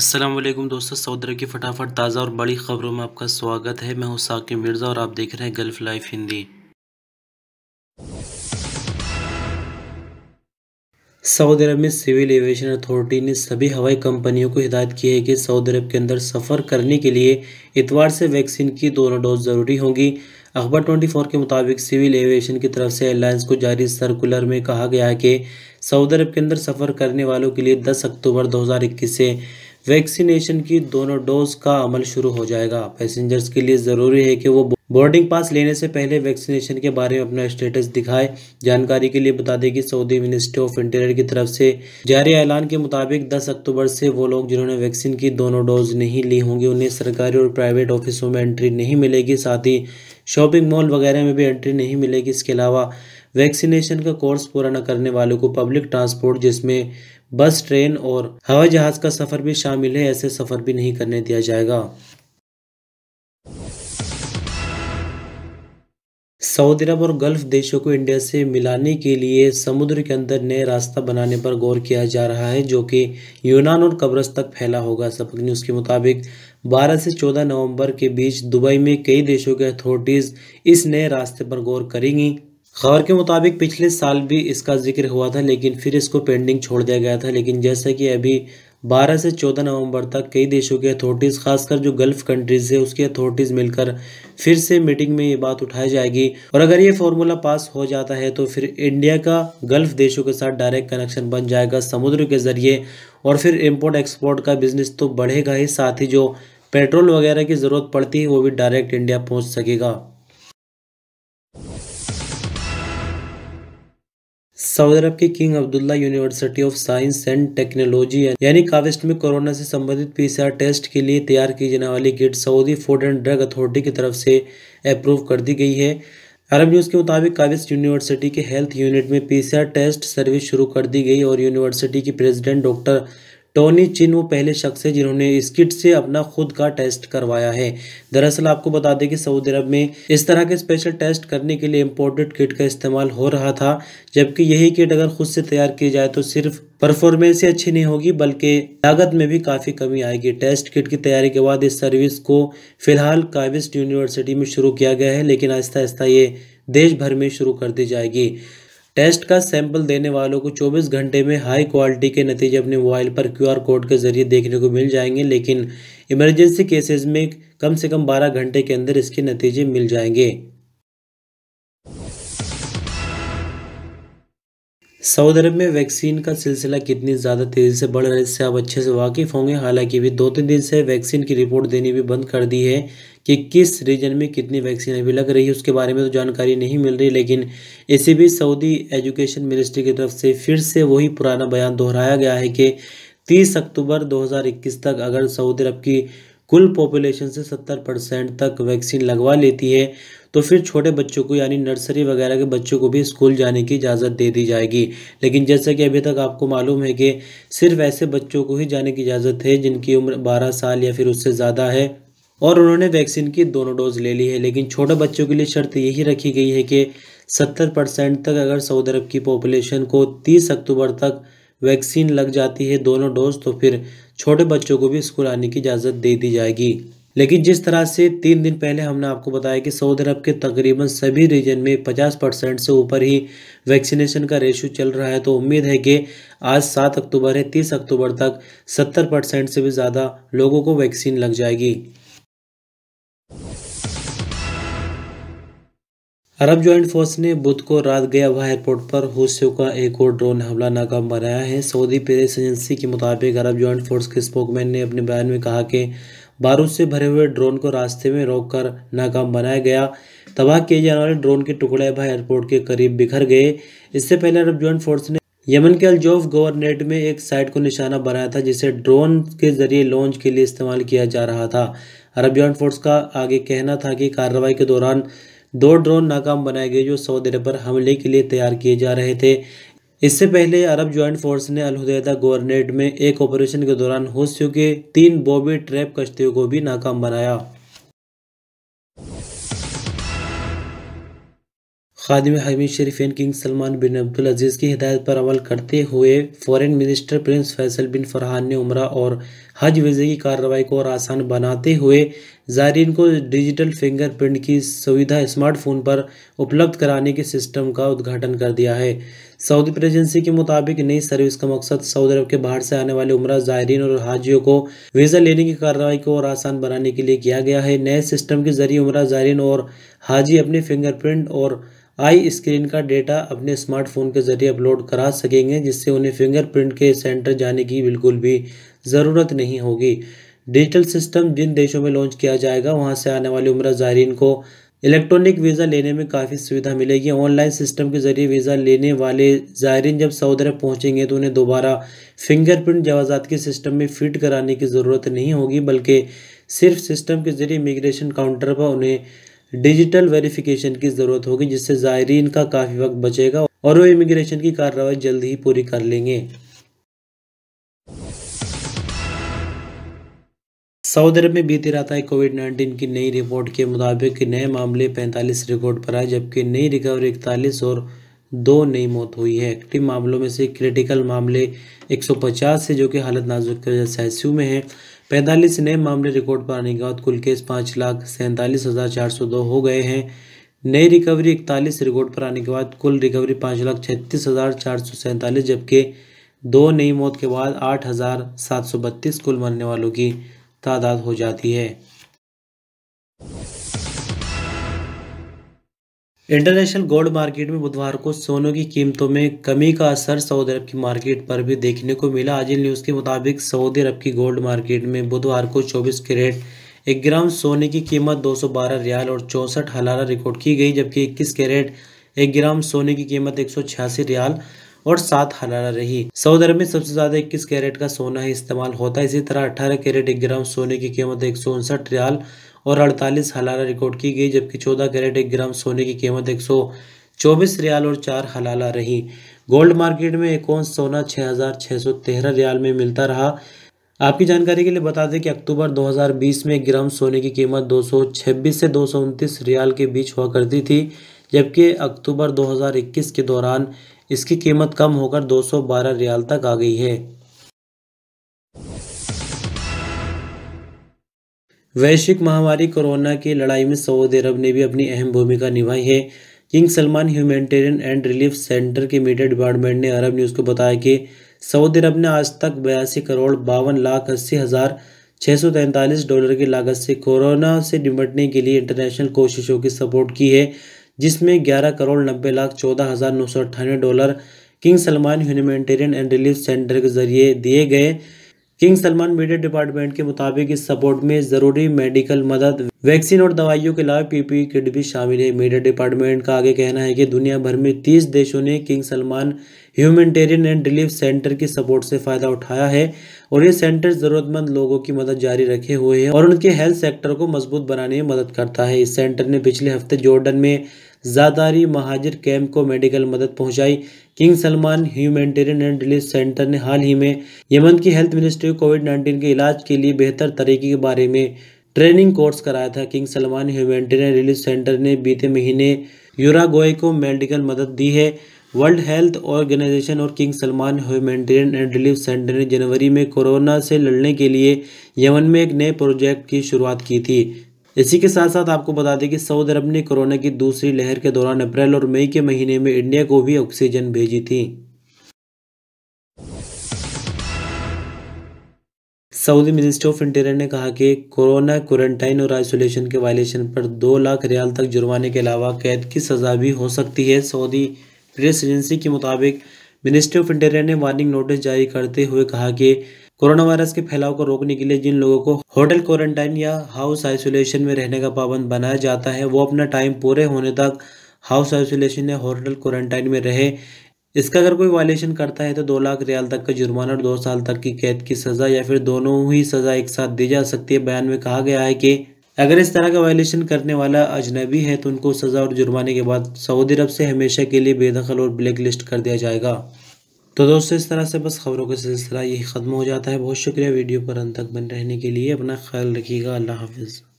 असलम दोस्तों सऊदी अरब की फटाफट ताज़ा और बड़ी खबरों में आपका स्वागत है मैं हूं साकिब मिर्ज़ा और आप देख रहे हैं गल्फ़ लाइफ हिंदी सऊदी अरब में सिविल एविएशन अथॉरिटी ने सभी हवाई कंपनियों को हिदायत की है कि सऊदी अरब के अंदर सफ़र करने के लिए इतवार से वैक्सीन की दोनों डोज ज़रूरी होंगी अखबार ट्वेंटी फोर के मुताबिक सिविल एविएशन की तरफ से एयरलाइंस को जारी सर्कुलर में कहा गया है कि सऊदी अरब के अंदर सफ़र करने वालों के लिए दस अक्टूबर दो हज़ार इक्कीस से वैक्सीनेशन की दोनों डोज का अमल शुरू हो जाएगा पैसेंजर्स के लिए ज़रूरी है कि वो बोर्डिंग पास लेने से पहले वैक्सीनेशन के बारे में अपना स्टेटस दिखाए जानकारी के लिए बता दें कि सऊदी मिनिस्ट्री ऑफ इंटीरियर की तरफ से जारी ऐलान के मुताबिक 10 अक्टूबर से वो लोग जिन्होंने वैक्सीन की दोनों डोज नहीं ली होंगी उन्हें सरकारी और प्राइवेट ऑफिसों में एंट्री नहीं मिलेगी साथ ही शॉपिंग मॉल वगैरह में भी एंट्री नहीं मिलेगी इसके अलावा वैक्सीनेशन का कोर्स पूरा न करने वालों को पब्लिक ट्रांसपोर्ट जिसमें बस ट्रेन और हवाई जहाज का सफर भी शामिल है ऐसे सफर भी नहीं करने दिया जाएगा सऊदी अरब और गल्फ देशों को इंडिया से मिलाने के लिए समुद्र के अंदर नए रास्ता बनाने पर गौर किया जा रहा है जो कि यूनान और कब्रस तक फैला होगा सबक न्यूज़ के मुताबिक 12 से 14 नवंबर के बीच दुबई में कई देशों के अथॉरिटीज़ इस नए रास्ते पर गौर करेंगी खबर के मुताबिक पिछले साल भी इसका जिक्र हुआ था लेकिन फिर इसको पेंडिंग छोड़ दिया गया था लेकिन जैसा कि अभी 12 से 14 नवंबर तक कई देशों की अथॉरिटीज़ खासकर जो गल्फ़ कंट्रीज़ है उसकी अथॉरिटीज़ मिलकर फिर से मीटिंग में ये बात उठाई जाएगी और अगर ये फार्मूला पास हो जाता है तो फिर इंडिया का गल्फ़ देशों के साथ डायरेक्ट कनेक्शन बन जाएगा समुद्र के ज़रिए और फिर इम्पोर्ट एक्सपोर्ट का बिज़नेस तो बढ़ेगा ही साथ ही जो पेट्रोल वगैरह की ज़रूरत पड़ती है वो भी डायरेक्ट इंडिया पहुँच सकेगा सऊदी अरब की King Abdullah University of Science and Technology यानी कावेस्ट में कोरोना से संबंधित पीसीआर टेस्ट के लिए तैयार की जाने वाली kit Saudi Food and Drug Authority की तरफ से अप्रूव कर दी गई है अरब न्यूज़ के मुताबिक काविस्ट यूनिवर्सिटी के हेल्थ यूनिट में पीसीआर टेस्ट सर्विस शुरू कर दी गई और यूनिवर्सिटी की प्रेसिडेंट डॉक्टर टोनी चिन वो पहले शख्स है जिन्होंने इस किट से अपना खुद का टेस्ट करवाया है दरअसल आपको बता दें कि सऊदी अरब में इस तरह के स्पेशल टेस्ट करने के लिए इम्पोर्टेड किट का इस्तेमाल हो रहा था जबकि यही किट अगर खुद से तैयार की जाए तो सिर्फ परफॉर्मेंस ही अच्छी नहीं होगी बल्कि लागत में भी काफ़ी कमी आएगी टेस्ट किट की तैयारी के बाद इस सर्विस को फिलहाल काविस्ट यूनिवर्सिटी में शुरू किया गया है लेकिन आहिस्ता आहिस्ता ये देश भर में शुरू कर दी जाएगी टेस्ट का सैंपल देने वालों को 24 घंटे में हाई क्वालिटी के नतीजे अपने मोबाइल पर क्यूआर कोड के जरिए देखने को मिल जाएंगे लेकिन इमरजेंसी केसेस में कम से कम 12 घंटे के अंदर इसके नतीजे मिल जाएंगे सऊदी अरब में वैक्सीन का सिलसिला कितनी ज़्यादा तेज़ी से बढ़ रहा है इससे आप अच्छे से वाकिफ़ होंगे हालांकि भी दो तीन दिन से वैक्सीन की रिपोर्ट देनी भी बंद कर दी है कि किस रीजन में कितनी वैक्सीन अभी लग रही है उसके बारे में तो जानकारी नहीं मिल रही लेकिन इसी बीच सऊदी एजुकेशन मिनिस्ट्री की तरफ से फिर से वही पुराना बयान दोहराया गया है कि तीस अक्टूबर दो तक अगर सऊदी अरब की कुल पॉपुलेशन से सत्तर परसेंट तक वैक्सीन लगवा लेती है तो फिर छोटे बच्चों को यानी नर्सरी वगैरह के बच्चों को भी स्कूल जाने की इजाज़त दे दी जाएगी लेकिन जैसा कि अभी तक आपको मालूम है कि सिर्फ ऐसे बच्चों को ही जाने की इजाज़त है जिनकी उम्र बारह साल या फिर उससे ज़्यादा है और उन्होंने वैक्सीन की दोनों डोज ले ली है लेकिन छोटे बच्चों के लिए शर्त यही रखी गई है कि सत्तर परसेंट तक अगर सऊदी अरब की पॉपुलेशन को तीस अक्टूबर तक वैक्सीन लग जाती है दोनों डोज तो फिर छोटे बच्चों को भी स्कूल आने की इजाज़त दे दी जाएगी लेकिन जिस तरह से तीन दिन पहले हमने आपको बताया कि सऊदी अरब के तकरीबन सभी रीजन में 50 परसेंट से ऊपर ही वैक्सीनेशन का रेशो चल रहा है तो उम्मीद है कि आज 7 अक्टूबर है 30 अक्टूबर तक 70 परसेंट से भी ज़्यादा लोगों को वैक्सीन लग जाएगी अरब ज्वाइंट फोर्स ने बुध को रात गया हुआ एयरपोर्ट पर हुसियों का एक और ड्रोन हमला नाकाम बनाया है सऊदी प्रेस एजेंसी के मुताबिक अरब ज्वाइंट फोर्स के स्पोकमैन ने अपने बयान में कहा कि बारूद से भरे हुए ड्रोन को रास्ते में रोककर नाकाम बनाया गया तबाह किए जाने वाले ड्रोन के टुकड़े भाई एयरपोर्ट के करीब बिखर गए इससे पहले अरब ज्वाइंट फोर्स ने यमन के अलजोफ गवर्नेट में एक साइट को निशाना बनाया था जिसे ड्रोन के जरिए लॉन्च के लिए इस्तेमाल किया जा रहा था अरब ज्वाइंट फोर्स का आगे कहना था कि कार्रवाई के दौरान दो ड्रोन नाकाम बनाए गए जो सऊदी अरब पर हमले के लिए तैयार किए जा रहे थे इससे पहले अरब ज्वाइंट फोर्स ने अलहदैदा गवर्नेट में एक ऑपरेशन के दौरान हौसियों के तीन बॉबी ट्रैप कश्तियों को भी नाकाम बनाया खादिम हमीद शरीफिन King Salman bin Abdul Aziz की हिदायत पर अमल करते हुए foreign minister prince Faisal bin Farhan ने उम्र और हज वीज़े की कार्रवाई को और आसान बनाते हुए ज़ायरीन को डिजिटल फिंगरप्रिंट की सुविधा स्मार्टफोन पर उपलब्ध कराने के सिस्टम का उद्घाटन कर दिया है सऊदी प्रेजेंसी के मुताबिक नई सर्विस का मकसद सऊदी अरब के बाहर से आने वाले उम्र ज़ायरीन और हाजियों को वीज़ा लेने की कार्रवाई को और आसान बनाने के लिए किया गया है नए सिस्टम के ज़रिए उम्र ज़ायरीन और हाजी अपने फिंगरप्रिंट और आई स्क्रीन का डेटा अपने स्मार्टफोन के ज़रिए अपलोड करा सकेंगे जिससे उन्हें फिंगरप्रिंट के सेंटर जाने की बिल्कुल भी ज़रूरत नहीं होगी डिजिटल सिस्टम जिन देशों में लॉन्च किया जाएगा वहाँ से आने वाले उम्र ज़ायरीन को इलेक्ट्रॉनिक वीज़ा लेने में काफ़ी सुविधा मिलेगी ऑनलाइन सिस्टम के ज़रिए वीज़ा लेने वाले ज़ायरीन जब सऊदी अरब पहुँचेंगे तो उन्हें दोबारा फिंगरप्रिंट जवाजात के सिस्टम में फिट कराने की ज़रूरत नहीं होगी बल्कि सिर्फ सिस्टम के ज़रिए इमिग्रेशन काउंटर पर उन्हें डिजिटल वेरिफिकेशन की ज़रूरत होगी जिससे ज़ायरीन का काफ़ी वक्त बचेगा और वो इमिग्रेशन की कार्रवाई जल्द ही पूरी कर लेंगे सऊदी अरब में बीती रात आई कोविड 19 की नई रिपोर्ट के मुताबिक नए मामले 45 रिकॉर्ड पर आए जबकि नई रिकवरी इकतालीस और दो नई मौत हुई है एक्टिव मामलों में से क्रिटिकल मामले 150 से जो कि हालत नाजुक की वजह से आई में है पैंतालीस नए मामले रिकॉर्ड पर आने के बाद कुल केस पाँच लाख सैंतालीस हज़ार चार सौ दो हो गए हैं नई रिकवरी इकतालीस रिकॉर्ड पर आने के बाद कुल रिकवरी पाँच लाख छत्तीस हज़ार चार सौ सैंतालीस जबकि दो नई मौत के बाद आठ हज़ार सात सौ बत्तीस कुल मरने वालों की तादाद हो जाती है इंटरनेशनल गोल्ड मार्केट में बुधवार को सोनों की कीमतों में कमी का असर सऊदी अरब की मार्केट पर भी देखने को मिला आजिल न्यूज़ के मुताबिक सऊदी अरब की गोल्ड मार्केट में बुधवार को 24 कैरेट एक ग्राम सोने की कीमत 212 रियाल और चौंसठ हलारा रिकॉर्ड की गई जबकि 21 कैरेट एक ग्राम सोने की कीमत एक रियाल और सात हरारा रही सऊदी अरब में सबसे ज्यादा इक्कीस कैरेट का सोना ही इस्तेमाल होता है इसी तरह अठारह कैरेट एक ग्राम सोने की कीमत एक सौ उनसठ रियाल और अड़तालीस हलाला रिकॉर्ड की गई जबकि चौदह कैरेट एक ग्राम सोने की कीमत एक सौ चौबीस रियाल और चार हलाला रही गोल्ड मार्केट में एक सोना छः हज़ार छह सौ तेरह रियाल में मिलता रहा आपकी जानकारी के लिए बता दें कि अक्टूबर 2020 में ग्राम सोने की कीमत 226 से दो रियाल के बीच हुआ करती थी जबकि अक्टूबर 2021 के दौरान इसकी कीमत कम होकर 212 रियाल तक आ गई है वैश्विक महामारी कोरोना की लड़ाई में सऊदी अरब ने भी अपनी अहम भूमिका निभाई है King Salman humanitarian and relief centre के मीडिया डिपार्टमेंट ने अरब न्यूज़ को बताया कि सऊदी अरब ने आज तक बयासी करोड़ बावन लाख अस्सी हज़ार छः सौ तैंतालीस डॉलर की लागत से कोरोना से निपटने के लिए इंटरनेशनल कोशिशों की सपोर्ट की है जिसमें ग्यारह करोड़ नब्बे लाख चौदह हज़ार नौ सौ अट्ठानवे dollar King Salman humanitarian and relief centre के जरिए दिए गए किंग सलमान मीडिया डिपार्टमेंट के मुताबिक इस सपोर्ट में ज़रूरी मेडिकल मदद वैक्सीन और दवाइयों के अलावा पी किट भी शामिल है मीडिया डिपार्टमेंट का आगे कहना है कि दुनिया भर में 30 देशों ने King Salman humanitarian and relief centre की सपोर्ट से फ़ायदा उठाया है और ये सेंटर ज़रूरतमंद लोगों की मदद जारी रखे हुए हैं और उनके हेल्थ सेक्टर को मजबूत बनाने में मदद करता है इस सेंटर ने पिछले हफ्ते जॉर्डन में जादारी महाजिर कैंप को मेडिकल मदद पहुंचाई King Salman humanitarian and relief centre ने हाल ही में यमन की हेल्थ मिनिस्ट्री कोविड नाइन्टीन के इलाज के लिए बेहतर तरीके के बारे में ट्रेनिंग कोर्स कराया था King Salman humanitarian relief centre ने बीते महीने यूरागोए को मेडिकल मदद दी है वर्ल्ड हेल्थ ऑर्गेनाइजेशन और King Salman humanitarian and relief centre ने जनवरी में कोरोना से लड़ने के लिए यमन में एक नए प्रोजेक्ट की शुरुआत की थी इसी के साथ साथ आपको बता दें कि सऊदी अरब ने कोरोना की दूसरी लहर के दौरान अप्रैल और मई के महीने में इंडिया को भी ऑक्सीजन भेजी थी सऊदी मिनिस्ट्री ऑफ इंटीरियर ने कहा कि कोरोना क्वारंटाइन और आइसोलेशन के वायलेशन पर दो लाख रियाल तक जुर्माने के अलावा कैद की सज़ा भी हो सकती है सऊदी प्रेस एजेंसी के मुताबिक मिनिस्ट्री ऑफ इंटीरियर ने वार्निंग नोटिस जारी करते हुए कहा कि कोरोना वायरस के फैलाव को रोकने के लिए जिन लोगों को होटल क्वारंटाइन या हाउस आइसोलेशन में रहने का पाबंद बनाया जाता है वो अपना टाइम पूरे होने तक हाउस आइसोलेशन या होटल क्वारंटाइन में रहे इसका अगर कोई वायलेशन करता है तो दो लाख रियाल तक का जुर्माना और दो साल तक की कैद की सज़ा या फिर दोनों ही सज़ा एक साथ दी जा सकती है बयान में कहा गया है कि अगर इस तरह का वायलेशन करने वाला अजनबी है तो उनको सज़ा और जुर्माने के बाद सऊदी अरब से हमेशा के लिए बेदखल और ब्लैक लिस्ट कर दिया जाएगा तो दोस्तों इस तरह से बस खबरों का सिलसिला यही ख़त्म हो जाता है बहुत शुक्रिया वीडियो पर अंत तक बन रहने के लिए अपना ख्याल रखिएगा अल्लाह हाफिज़